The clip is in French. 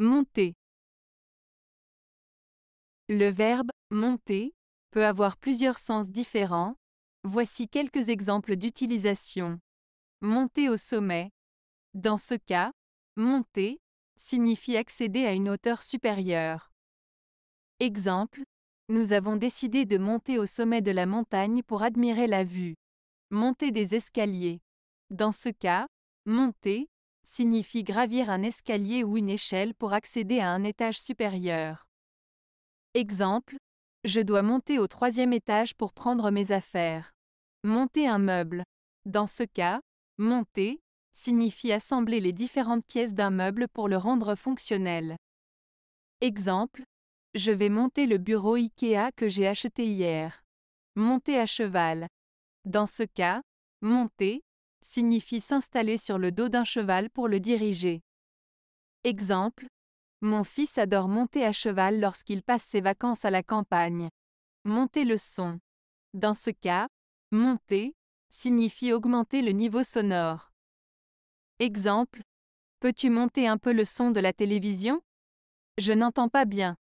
Monter. Le verbe monter peut avoir plusieurs sens différents. Voici quelques exemples d'utilisation. Monter au sommet. Dans ce cas, monter signifie accéder à une hauteur supérieure. Exemple, nous avons décidé de monter au sommet de la montagne pour admirer la vue. Monter des escaliers. Dans ce cas, monter signifie gravir un escalier ou une échelle pour accéder à un étage supérieur. Exemple, je dois monter au troisième étage pour prendre mes affaires. Monter un meuble. Dans ce cas, monter signifie assembler les différentes pièces d'un meuble pour le rendre fonctionnel. Exemple, je vais monter le bureau IKEA que j'ai acheté hier. Monter à cheval. Dans ce cas, monter signifie s'installer sur le dos d'un cheval pour le diriger. Exemple Mon fils adore monter à cheval lorsqu'il passe ses vacances à la campagne. Monter le son. Dans ce cas, monter signifie augmenter le niveau sonore. Exemple Peux-tu monter un peu le son de la télévision Je n'entends pas bien.